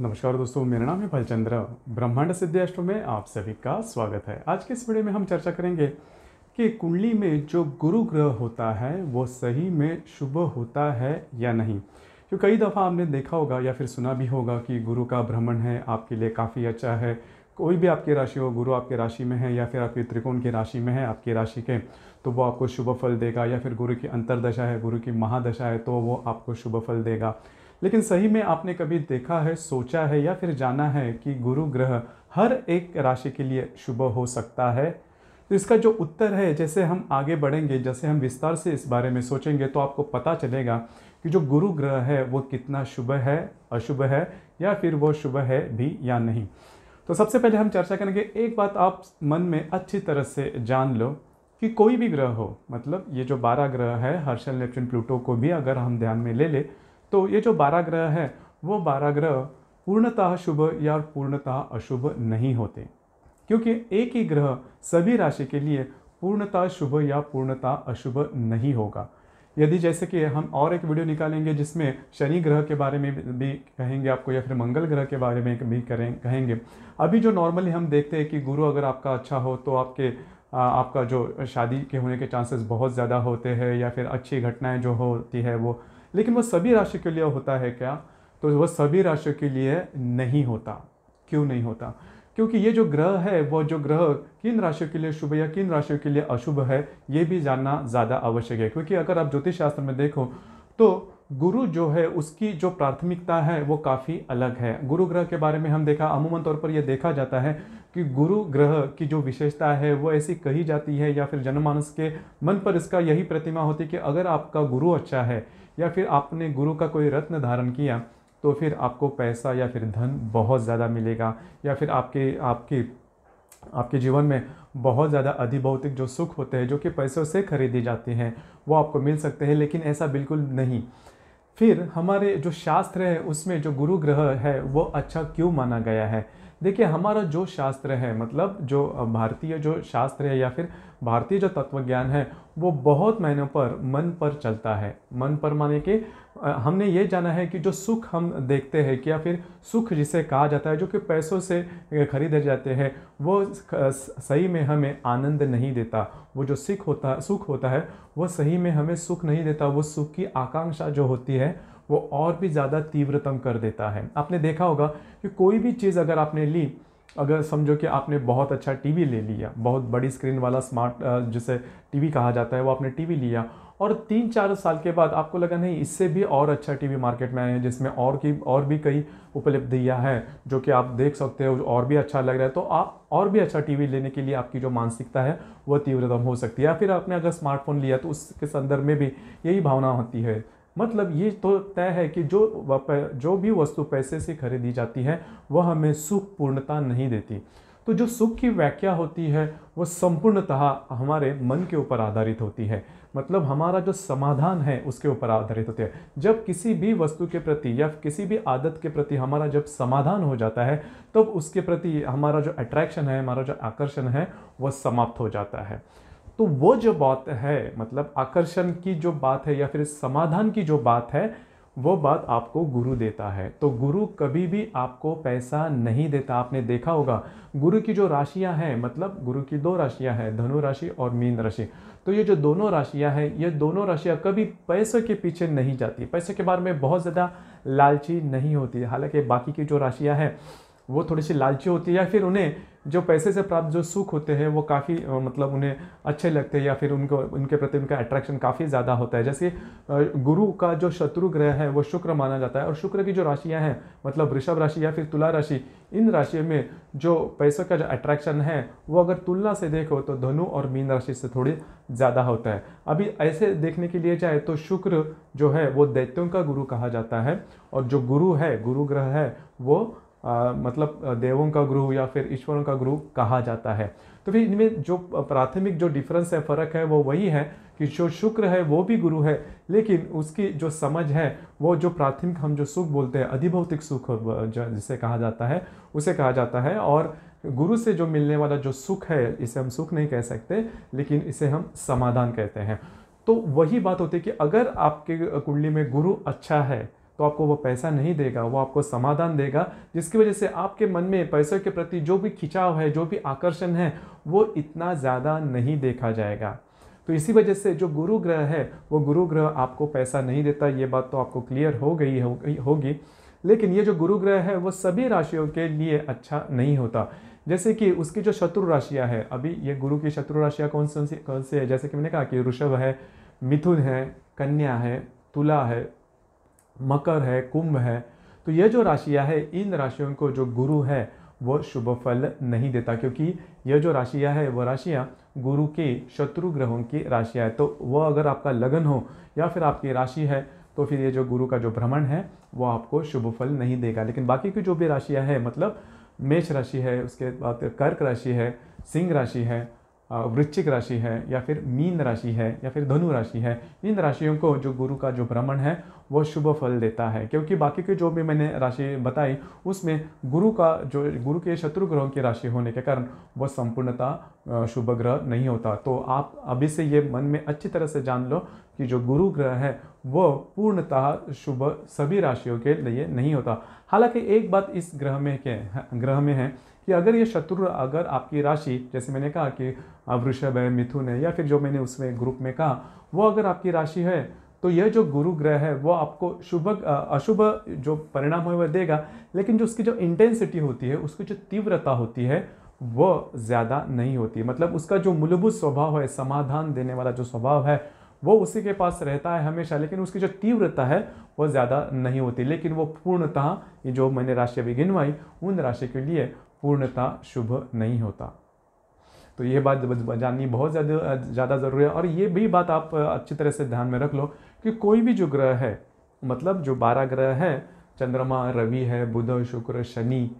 नमस्कार दोस्तों मेरा नाम है फलचंद्र ब्रह्मांड सिद्धेष्ट में आप सभी का स्वागत है आज के इस वीडियो में हम चर्चा करेंगे कि कुंडली में जो गुरु ग्रह होता है वो सही में शुभ होता है या नहीं क्योंकि तो कई दफ़ा आपने देखा होगा या फिर सुना भी होगा कि गुरु का भ्रमण है आपके लिए काफ़ी अच्छा है कोई भी आपकी राशि हो गुरु आपके राशि में है या फिर आपके त्रिकोण की राशि में है आपकी राशि के तो वो आपको शुभ फल देगा या फिर गुरु की अंतरदशा है गुरु की महादशा है तो वो आपको शुभ फल देगा लेकिन सही में आपने कभी देखा है सोचा है या फिर जाना है कि गुरु ग्रह हर एक राशि के लिए शुभ हो सकता है तो इसका जो उत्तर है जैसे हम आगे बढ़ेंगे जैसे हम विस्तार से इस बारे में सोचेंगे तो आपको पता चलेगा कि जो गुरु ग्रह है वो कितना शुभ है अशुभ है या फिर वो शुभ है भी या नहीं तो सबसे पहले हम चर्चा करेंगे एक बात आप मन में अच्छी तरह से जान लो कि कोई भी ग्रह हो मतलब ये जो बारह ग्रह है हर्षल नेपचुन प्लूटो को भी अगर हम ध्यान में ले लें तो ये जो बारह ग्रह है वो बारह ग्रह पूर्णतः शुभ या पूर्णतः अशुभ नहीं होते क्योंकि एक ही ग्रह सभी राशि के लिए पूर्णतः शुभ या पूर्णतः अशुभ नहीं होगा यदि जैसे कि हम और एक वीडियो निकालेंगे जिसमें शनि ग्रह के बारे में भी कहेंगे आपको या फिर मंगल ग्रह के बारे में भी करें कहेंगे अभी जो नॉर्मली हम देखते हैं कि गुरु अगर आपका अच्छा हो तो आपके आपका जो शादी के होने के चांसेस बहुत ज़्यादा होते हैं या फिर अच्छी घटनाएं जो होती है वो लेकिन वह सभी राशियों के लिए होता है क्या तो वह सभी राशियों के लिए नहीं होता क्यों नहीं होता क्योंकि ये जो ग्रह है वह जो ग्रह किन राशियों के लिए शुभ या किन राशियों के लिए अशुभ है ये भी जानना ज़्यादा आवश्यक है क्योंकि अगर आप ज्योतिष शास्त्र में देखो तो गुरु जो है उसकी जो प्राथमिकता है वो काफ़ी अलग है गुरु ग्रह के बारे में हम देखा अमूमन तौर पर यह देखा जाता है कि गुरु ग्रह की जो विशेषता है वो ऐसी कही जाती है या फिर जनमानस के मन पर इसका यही प्रतिमा होती है कि अगर आपका गुरु अच्छा है या फिर आपने गुरु का कोई रत्न धारण किया तो फिर आपको पैसा या फिर धन बहुत ज़्यादा मिलेगा या फिर आपके आपके आपके जीवन में बहुत ज़्यादा अधिभौतिक जो सुख होते हैं जो कि पैसों से खरीदी जाती हैं वो आपको मिल सकते हैं लेकिन ऐसा बिल्कुल नहीं फिर हमारे जो शास्त्र है उसमें जो गुरु ग्रह है वो अच्छा क्यों माना गया है देखिए हमारा जो शास्त्र है मतलब जो भारतीय जो शास्त्र है या फिर भारतीय जो तत्वज्ञान है वो बहुत महीनों पर मन पर चलता है मन पर माने कि हमने ये जाना है कि जो सुख हम देखते हैं कि या फिर सुख जिसे कहा जाता है जो कि पैसों से खरीदे जाते हैं वो सही में हमें आनंद नहीं देता वो जो सिख होता सुख होता है वो सही में हमें सुख नहीं देता वो सुख की आकांक्षा जो होती है वो और भी ज़्यादा तीव्रतम कर देता है आपने देखा होगा कि कोई भी चीज़ अगर आपने ली अगर समझो कि आपने बहुत अच्छा टीवी ले लिया बहुत बड़ी स्क्रीन वाला स्मार्ट जिसे टीवी कहा जाता है वो आपने टीवी लिया और तीन चार साल के बाद आपको लगा नहीं इससे भी और अच्छा टीवी मार्केट में आए हैं जिसमें और की और भी कई उपलब्धियाँ हैं जो कि आप देख सकते हो और भी अच्छा लग रहा है तो आप और भी अच्छा टीवी लेने के लिए आपकी जो मानसिकता है वह तीव्रतम हो सकती है या फिर आपने अगर स्मार्टफोन लिया तो उसके संदर्भ में भी यही भावना होती है मतलब ये तो तय है कि जो जो भी वस्तु पैसे से खरीदी जाती है वह हमें सुख पूर्णता नहीं देती तो जो सुख की व्याख्या होती है वह संपूर्णतः हमारे मन के ऊपर आधारित होती है मतलब हमारा जो समाधान है उसके ऊपर आधारित होते हैं जब किसी भी वस्तु के प्रति या किसी भी आदत के प्रति हमारा जब समाधान हो जाता है तब तो उसके प्रति हमारा जो अट्रैक्शन है हमारा जो आकर्षण है वह समाप्त हो जाता है तो वो जो बात है मतलब आकर्षण की जो बात है या फिर समाधान की जो बात है वो बात आपको गुरु देता है तो गुरु कभी भी आपको पैसा नहीं देता आपने देखा होगा गुरु की जो राशियां हैं मतलब गुरु की दो राशियां हैं धनु राशि और मीन राशि तो ये जो दोनों राशियां हैं ये दोनों राशियां कभी पैसे के पीछे नहीं जाती पैसे के बारे में बहुत ज़्यादा लालची नहीं होती हालांकि बाकी की जो राशियाँ हैं वो थोड़ी सी लालची होती है या फिर उन्हें जो पैसे से प्राप्त जो सुख होते हैं वो काफ़ी मतलब उन्हें अच्छे लगते हैं या फिर उनको उनके प्रति उनका अट्रैक्शन काफ़ी ज़्यादा होता है जैसे गुरु का जो शत्रु ग्रह है वो शुक्र माना जाता है और शुक्र की जो राशियाँ हैं मतलब वृषभ राशि या फिर तुला राशि इन राशियों में जो पैसों का जो अट्रैक्शन है वो अगर तुलना से देखो तो धनु और मीन राशि से थोड़ी ज़्यादा होता है अभी ऐसे देखने के लिए जाए तो शुक्र जो है वो दैत्यों का गुरु कहा जाता है और जो गुरु है गुरु ग्रह है वो आ, मतलब देवों का गुरु या फिर ईश्वरों का गुरु कहा जाता है तो फिर इनमें जो प्राथमिक जो डिफरेंस है फ़र्क है वो वही है कि जो शुक्र है वो भी गुरु है लेकिन उसकी जो समझ है वो जो प्राथमिक हम जो सुख बोलते हैं अधिभौतिक सुख जिसे कहा जाता है उसे कहा जाता है और गुरु से जो मिलने वाला जो सुख है इसे हम सुख नहीं कह सकते लेकिन इसे हम समाधान कहते हैं तो वही बात होती है कि अगर आपके कुंडली में गुरु अच्छा है तो आपको वो पैसा नहीं देगा वो आपको समाधान देगा जिसकी वजह से आपके मन में पैसों के प्रति जो भी खिंचाव है जो भी आकर्षण है वो इतना ज़्यादा नहीं देखा जाएगा तो इसी वजह से जो गुरु ग्रह है वो गुरु ग्रह आपको पैसा नहीं देता ये बात तो आपको क्लियर हो गई होगी लेकिन ये जो गुरु ग्रह है वो सभी राशियों के लिए अच्छा नहीं होता जैसे कि उसकी जो शत्रु राशियाँ हैं अभी ये गुरु की शत्रु राशियाँ कौन सी कौन सी है जैसे कि मैंने कहा कि ऋषभ है मिथुन है कन्या है तुला है मकर है कुंभ है तो यह जो राशियां है इन राशियों को जो गुरु है वो शुभ फल नहीं देता क्योंकि यह जो राशियां है वह राशियां गुरु के शत्रु ग्रहों की राशियाँ है तो वह अगर आपका लगन हो या फिर आपकी राशि है तो फिर ये जो गुरु का जो भ्रमण है वो आपको शुभ फल नहीं देगा लेकिन बाकी की जो भी राशियाँ है मतलब मेष राशि है उसके बाद कर्क राशि है सिंह राशि है वृश्चिक राशि है या फिर मीन राशि है या फिर धनु राशि है इन राशियों को जो गुरु का जो भ्रमण है वह शुभ फल देता है क्योंकि बाकी के जो भी मैंने राशि बताई उसमें गुरु का जो गुरु के शत्रु ग्रहों की राशि होने के कारण वह संपूर्णता शुभ ग्रह नहीं होता तो आप अभी से ये मन में अच्छी तरह से जान लो कि जो गुरु ग्रह है वो पूर्णतः शुभ सभी राशियों के लिए नहीं होता हालांकि एक बात इस ग्रह में के ग्रह में है कि अगर ये शत्रु अगर आपकी राशि जैसे मैंने कहा कि वृषभ है मिथुन है या फिर जो मैंने उसमें ग्रुप में कहा वो अगर आपकी राशि है तो यह जो गुरु ग्रह है वो आपको शुभ अशुभ जो परिणाम है वह देगा लेकिन जो उसकी जो इंटेंसिटी होती है उसकी जो तीव्रता होती है वो ज़्यादा नहीं होती मतलब उसका जो मूलभूत स्वभाव है समाधान देने वाला जो स्वभाव है वो उसी के पास रहता है हमेशा लेकिन उसकी जो तीव्रता है वो ज़्यादा नहीं होती लेकिन वो पूर्णतः ये जो मैंने राशि अभी गिनवाई उन राशि के लिए पूर्णता शुभ नहीं होता तो ये बात जाननी बहुत ज़्यादा ज़्यादा ज़रूरी है और ये भी बात आप अच्छी तरह से ध्यान में रख लो कि कोई भी जो ग्रह है मतलब जो बारह ग्रह है चंद्रमा रवि है बुध शुक्र शनि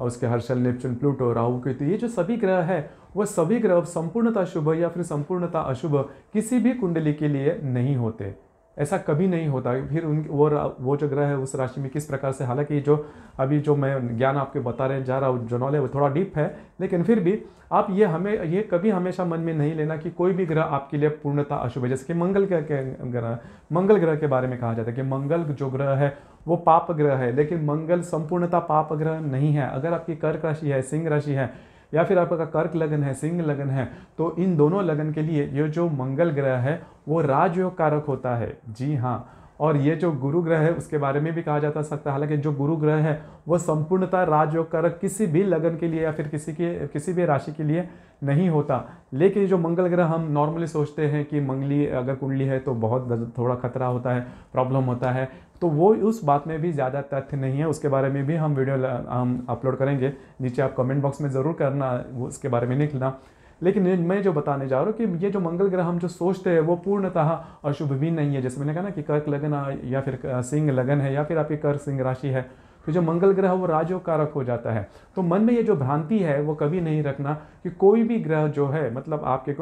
और उसके हर्षल नेपचुन प्लूटो राहु तो ये जो सभी ग्रह है वह सभी ग्रह संपूर्णता शुभ या फिर संपूर्णता अशुभ किसी भी कुंडली के लिए नहीं होते ऐसा कभी नहीं होता फिर उन वो वो जो ग्रह है उस राशि में किस प्रकार से हालांकि जो अभी जो मैं ज्ञान आपके बता रहे जा रहा हूँ जो नॉलेज वो थोड़ा डीप है लेकिन फिर भी आप ये हमें ये कभी हमेशा मन में नहीं लेना कि कोई भी ग्रह आपके लिए पूर्णता अशुभ है जैसे कि मंगल ग्रह के ग्रह मंगल ग्रह के बारे में कहा जाता है कि मंगल जो ग्रह है वो पाप ग्रह है लेकिन मंगल संपूर्णता पाप ग्रह नहीं है अगर आपकी कर्क राशि है सिंह राशि है या फिर आपका कर्क लगन है सिंह लगन है तो इन दोनों लगन के लिए ये जो मंगल ग्रह है वो राजयोग कारक होता है जी हाँ और ये जो गुरु ग्रह है उसके बारे में भी कहा जाता सकता है हालांकि जो गुरु ग्रह है वो संपूर्णतः राजयोग कारक किसी भी लगन के लिए या फिर किसी के किसी भी राशि के लिए नहीं होता लेकिन जो मंगल ग्रह हम नॉर्मली सोचते हैं कि मंगली अगर कुंडली है तो बहुत थोड़ा खतरा होता है प्रॉब्लम होता है तो वो उस बात में भी ज़्यादा तथ्य नहीं है उसके बारे में भी हम वीडियो हम अपलोड करेंगे नीचे आप कमेंट बॉक्स में ज़रूर करना उसके बारे में लिखना लेकिन मैं जो बताने जा रहा हूँ कि ये जो मंगल ग्रह हम जो सोचते हैं वो पूर्णतः अशुभ भी नहीं है जैसे मैंने कहा ना कि कर्क लगन या फिर सिंह लगन है या फिर आपकी कर्क सिंह राशि है फिर तो जो मंगल ग्रह वो राजयोग कारक हो जाता है तो मन में ये जो भ्रांति है वो कभी नहीं रखना कि कोई भी ग्रह जो है मतलब आपके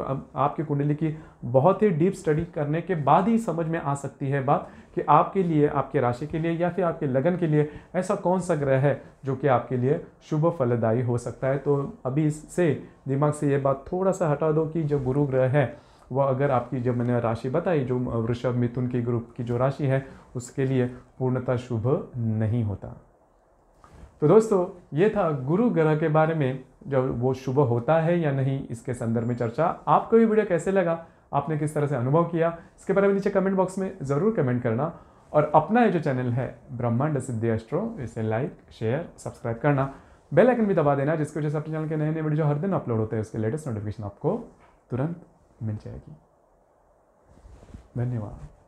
आपके कुंडली की बहुत ही डीप स्टडी करने के बाद ही समझ में आ सकती है बात कि आपके लिए आपके राशि के लिए या फिर आपके लगन के लिए ऐसा कौन सा ग्रह है जो कि आपके लिए शुभ फलदायी हो सकता है तो अभी से दिमाग से ये बात थोड़ा सा हटा दो कि जो गुरु ग्रह है वह अगर आपकी जो मैंने राशि बताई जो वृषभ मिथुन के ग्रुप की जो राशि है उसके लिए पूर्णतः शुभ नहीं होता तो दोस्तों ये था गुरु ग्रह के बारे में जब वो शुभ होता है या नहीं इसके संदर्भ में चर्चा आपको ये वीडियो कैसे लगा आपने किस तरह से अनुभव किया इसके बारे में नीचे कमेंट बॉक्स में ज़रूर कमेंट करना और अपना ये जो चैनल है ब्रह्मांड सिद्धि एस्ट्रो इसे लाइक शेयर सब्सक्राइब करना बेल आइकन भी दबा देना जिसकी वजह से अपने चैनल के नए नए वीडियो हर दिन अपलोड होते हैं उसके लेटेस्ट नोटिफिकेशन आपको तुरंत मिल जाएगी धन्यवाद